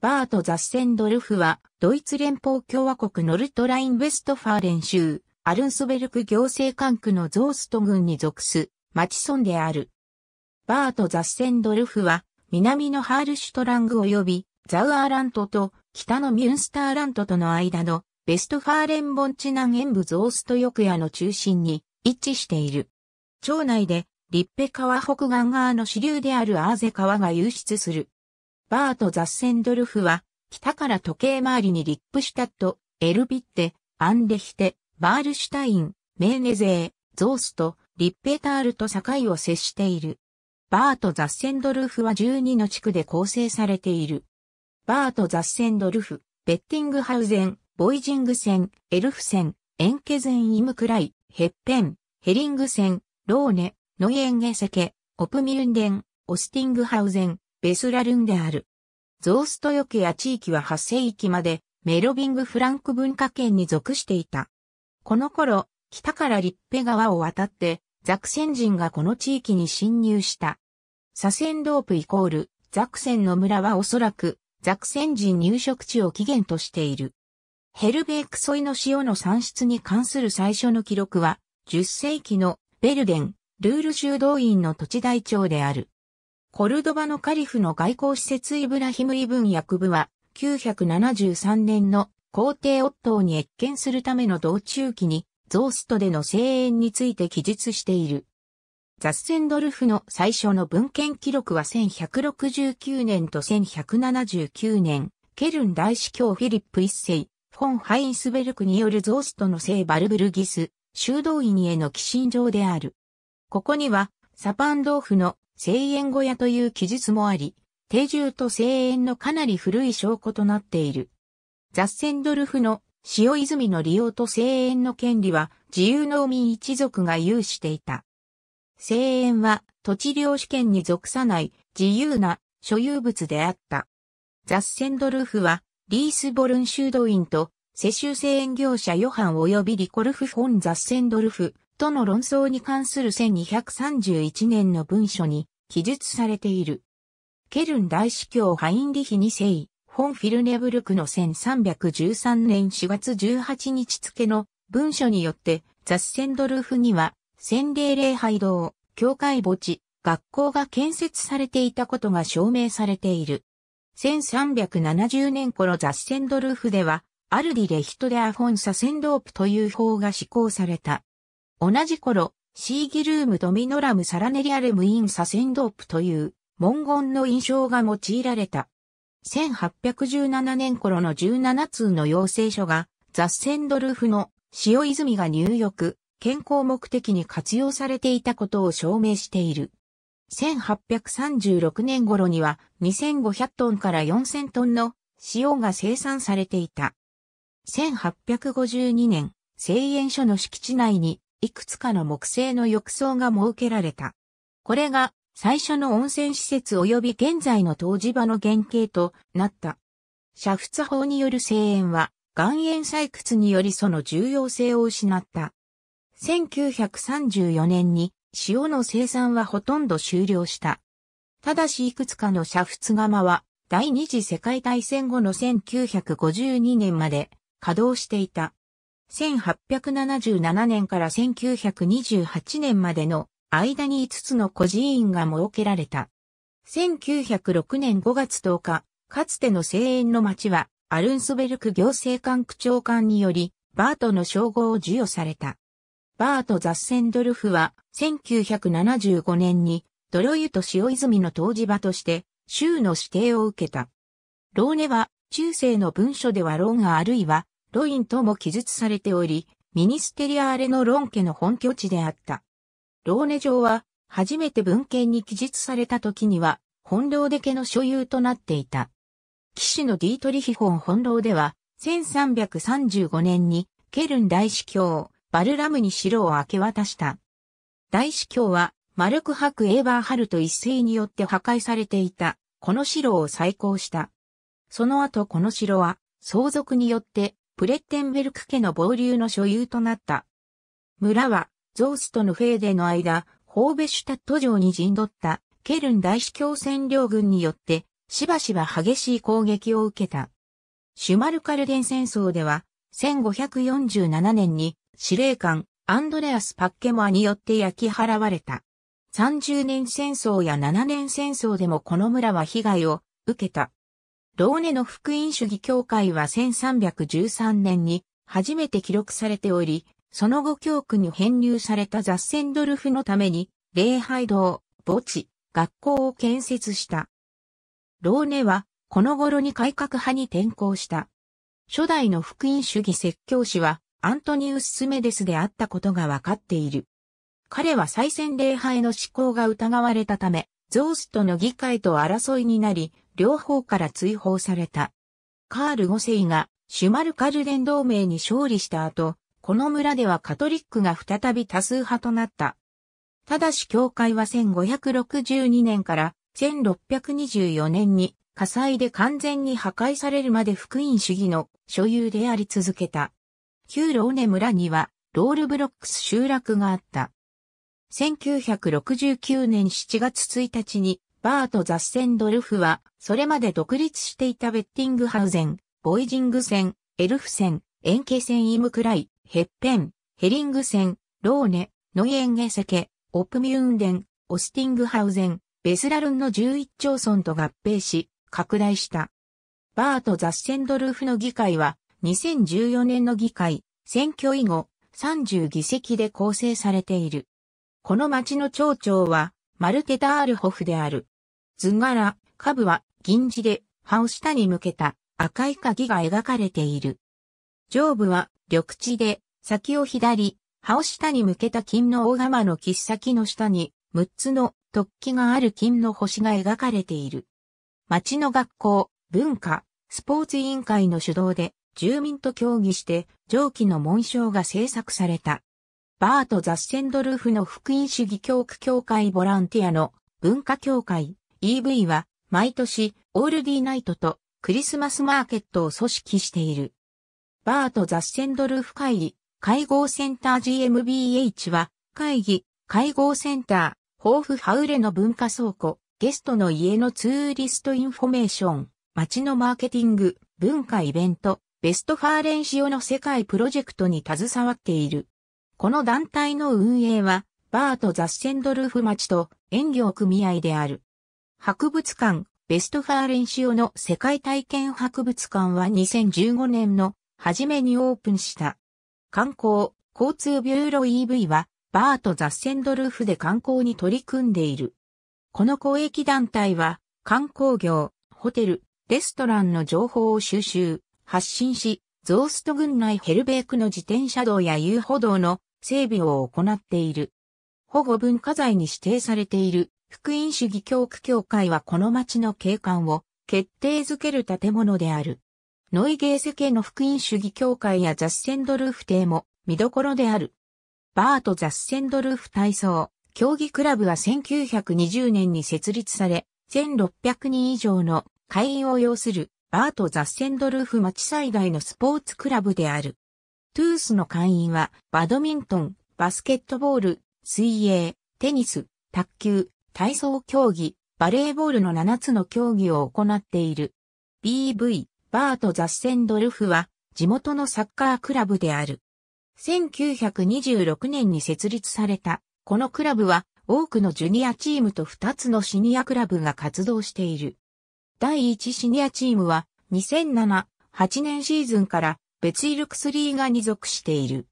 バート・ザッセンドルフは、ドイツ連邦共和国ノルトライン・ウェストファーレン州、アルンスベルク行政管区のゾースト郡に属す、町村である。バート・ザッセンドルフは、南のハールシュトラング及び、ザウアーラントと、北のミュンスターラントとの間の、ベストファーレン盆地南沿部ゾースト翼屋の中心に、一致している。町内で、リッペ川北岸側の支流であるアーゼ川が流出する。バート・ザッセンドルフは、北から時計回りにリップシュタット、エルビッテ、アンレヒテ、バールシュタイン、メーネゼー、ゾースト、リッペタールと境を接している。バート・ザッセンドルフは12の地区で構成されている。バート・ザッセンドルフ、ベッティングハウゼン、ボイジングン、エルフン、エンケゼン・イムクライ、ヘッペン、ヘリングン、ローネ、ノイエンゲセケ、オプミュンデン、オスティングハウゼン、ベスラルンである。ゾーストヨケや地域は8世紀までメロビングフランク文化圏に属していた。この頃、北からリッペ川を渡ってザクセン人がこの地域に侵入した。左遷ドープイコールザクセンの村はおそらくザクセン人入植地を起源としている。ヘルベークソイの塩の産出に関する最初の記録は10世紀のベルデン、ルール修道院の土地台帳である。コルドバのカリフの外交施設イブラヒム・イブン・役部は、973年の皇帝オットーに越見するための道中期に、ゾーストでの声援について記述している。ザッセンドルフの最初の文献記録は1169年と1179年、ケルン大司教フィリップ一世、フォン・ハインスベルクによるゾーストの聖バルブルギス、修道院への寄進状である。ここには、サパンドーフの声援小屋という記述もあり、定住と声援のかなり古い証拠となっている。ザッセンドルフの塩泉の利用と声援の権利は自由農民一族が有していた。声援は土地領主権に属さない自由な所有物であった。ザッセンドルフはリースボルン修道院と世襲声援業者ヨハン及びリコルフ・フォン・ザッセンドルフとの論争に関する1231年の文書に記述されている。ケルン大司教ハインリヒ2世、ォンフィルネブルクの1313年4月18日付の文書によって、ザスセンドルフには、洗礼礼拝堂、教会墓地、学校が建設されていたことが証明されている。1370年頃ザッセンドルフでは、アルディレヒトデアフォンサセンドープという法が施行された。同じ頃、シーギルームとミノラムサラネリアレムインサセンドープという文言の印象が用いられた。1817年頃の17通の要請書がザ・センドルフの塩泉が入浴、健康目的に活用されていたことを証明している。1836年頃には2500トンから4000トンの塩が生産されていた。1852年、製塩所の敷地内にいくつかの木製の浴槽が設けられた。これが最初の温泉施設及び現在の湯治場の原型となった。煮沸法による声援は岩塩採掘によりその重要性を失った。1934年に塩の生産はほとんど終了した。ただしいくつかの煮沸釜は第二次世界大戦後の1952年まで稼働していた。1877年から1928年までの間に5つの孤児院が設けられた。1906年5月10日、かつての声援の町は、アルンスベルク行政官区長官により、バートの称号を授与された。バート・ザッセンドルフは、1975年に、ドロユと塩泉の当事場として、州の指定を受けた。ローネは、中世の文書ではロンあるいはロインとも記述されており、ミニステリアーレのロン家の本拠地であった。ローネ城は、初めて文献に記述された時には、本領で家の所有となっていた。騎士のディートリヒホン本領では、1335年に、ケルン大司教、バルラムに城を明け渡した。大司教は、マルクハク・エーバーハルト一世によって破壊されていた、この城を再興した。その後この城は、相続によって、プレッテンベルク家の傍流の所有となった。村は、ゾースとヌフェーデの間、ホーベシュタット城に陣取ったケルン大司教占領軍によって、しばしば激しい攻撃を受けた。シュマルカルデン戦争では、1547年に司令官アンドレアス・パッケモアによって焼き払われた。30年戦争や7年戦争でもこの村は被害を受けた。ローネの福音主義教会は1313年に初めて記録されており、その後教区に編入されたザッセンドルフのために、礼拝堂、墓地、学校を建設した。ローネは、この頃に改革派に転向した。初代の福音主義説教師は、アントニウス・スメデスであったことがわかっている。彼は再選礼拝の思考が疑われたため、ゾーストの議会と争いになり、両方から追放された。カール5世がシュマルカルデン同盟に勝利した後、この村ではカトリックが再び多数派となった。ただし教会は1562年から1624年に火災で完全に破壊されるまで福音主義の所有であり続けた。旧ローネ村にはロールブロックス集落があった。1969年7月1日にバート・ザッセンドルフは、それまで独立していたベッティングハウゼン、ボイジングン、エルフンケセン・イムクライ、ヘッペン、ヘリングン、ローネ、ノイエンゲセケ、オプミューンデン、オスティングハウゼン、ベスラルンの11町村と合併し、拡大した。バート・ザッセンドルフの議会は、2014年の議会、選挙以後、30議席で構成されている。この町の町長は、マルケタールホフである。図柄、株は銀地で葉を下に向けた赤い鍵が描かれている。上部は緑地で先を左、葉を下に向けた金の大釜の切っ先の下に6つの突起がある金の星が描かれている。町の学校、文化、スポーツ委員会の主導で住民と協議して上記の紋章が制作された。バート・ザッセンドルフの福音主義教区協会ボランティアの文化協会 EV は毎年オールディナイトとクリスマスマーケットを組織している。バート・ザッセンドルフ会議会合センター GMBH は会議会合センター豊富ハウレの文化倉庫ゲストの家のツーリストインフォメーション街のマーケティング文化イベントベストファーレンシオの世界プロジェクトに携わっている。この団体の運営は、バート・ザッセンドルフ町と園業組合である。博物館、ベストファーレンシオの世界体験博物館は2015年の初めにオープンした。観光、交通ビューロ EV は、バート・ザッセンドルフで観光に取り組んでいる。この公益団体は、観光業、ホテル、レストランの情報を収集、発信し、ゾースト郡内ヘルベークの自転車道や遊歩道の整備を行っている。保護文化財に指定されている福音主義教区協会はこの町の景観を決定づける建物である。ノイゲーセ家の福音主義教会やザスセンドルーフ邸も見どころである。バート・ザスセンドルーフ体操、競技クラブは1920年に設立され、1600人以上の会員を要するバート・ザスセンドルーフ町最大のスポーツクラブである。トゥースの会員は、バドミントン、バスケットボール、水泳、テニス、卓球、体操競技、バレーボールの7つの競技を行っている。BV、バート・ザッセンドルフは、地元のサッカークラブである。1926年に設立された、このクラブは、多くのジュニアチームと2つのシニアクラブが活動している。第1シニアチームは、2007、8年シーズンから別イルクスリーガに属している。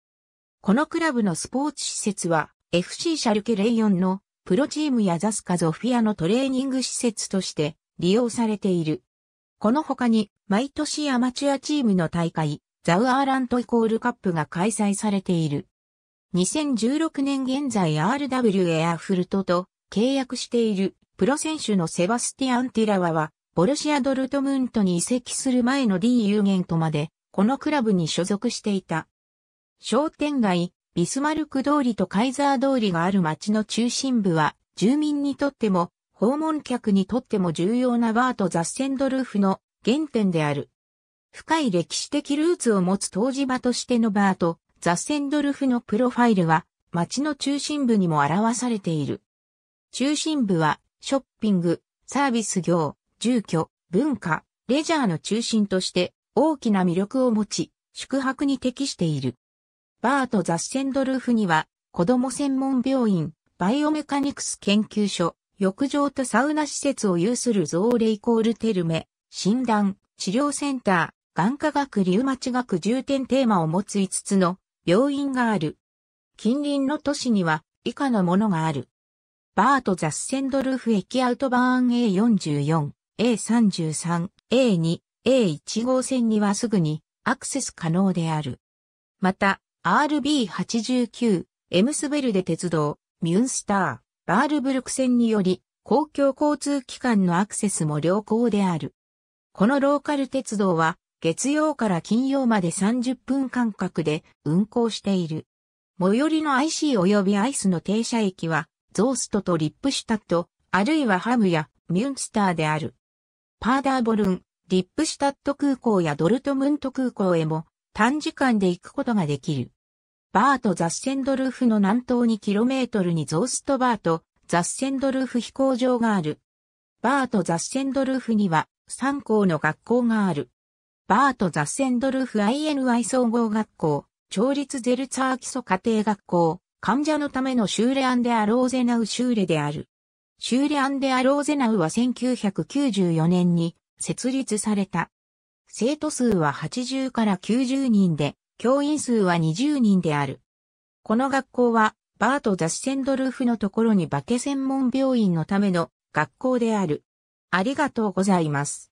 このクラブのスポーツ施設は FC シャルケレイオンのプロチームやザスカゾフィアのトレーニング施設として利用されている。この他に毎年アマチュアチームの大会ザウアーラントイコールカップが開催されている。2016年現在 RW エアフルトと契約しているプロ選手のセバスティアン・ティラワはボルシア・ドルトムントに移籍する前の D 有限とまでこのクラブに所属していた。商店街、ビスマルク通りとカイザー通りがある町の中心部は、住民にとっても、訪問客にとっても重要なバーとザッセンドルーフの原点である。深い歴史的ルーツを持つ湯治場としてのバーとザッセンドルフのプロファイルは街の中心部にも表されている。中心部はショッピング、サービス業、住居、文化、レジャーの中心として大きな魅力を持ち、宿泊に適している。バート・ザッセンドルーフには、子供専門病院、バイオメカニクス研究所、浴場とサウナ施設を有するゾーレイコールテルメ、診断、治療センター、眼科学リウマチ学重点テーマを持つ5つの病院がある。近隣の都市には以下のものがある。バート・ザッセンドルーフ駅アウトバーン A44、A33、A2、A1 号線にはすぐにアクセス可能である。また、RB89、エムスベルデ鉄道、ミュンスター、バールブルク線により、公共交通機関のアクセスも良好である。このローカル鉄道は、月曜から金曜まで30分間隔で運行している。最寄りの IC 及びアイスの停車駅は、ゾーストとリップシュタット、あるいはハムやミュンスターである。パーダーボルン、リップシュタット空港やドルトムント空港へも短時間で行くことができる。バート・ザッセンドルフの南東 2km にゾーストバート・ザッセンドルフ飛行場がある。バート・ザッセンドルフには3校の学校がある。バート・ザッセンドルフ INY 総合学校、調律ゼルツァー基礎家庭学校、患者のためのシューレアンデアローゼナウシューレである。シューレアンデアローゼナウは1994年に設立された。生徒数は80から90人で、教員数は20人である。この学校は、バート・ザ・シセンドルフのところに化け専門病院のための学校である。ありがとうございます。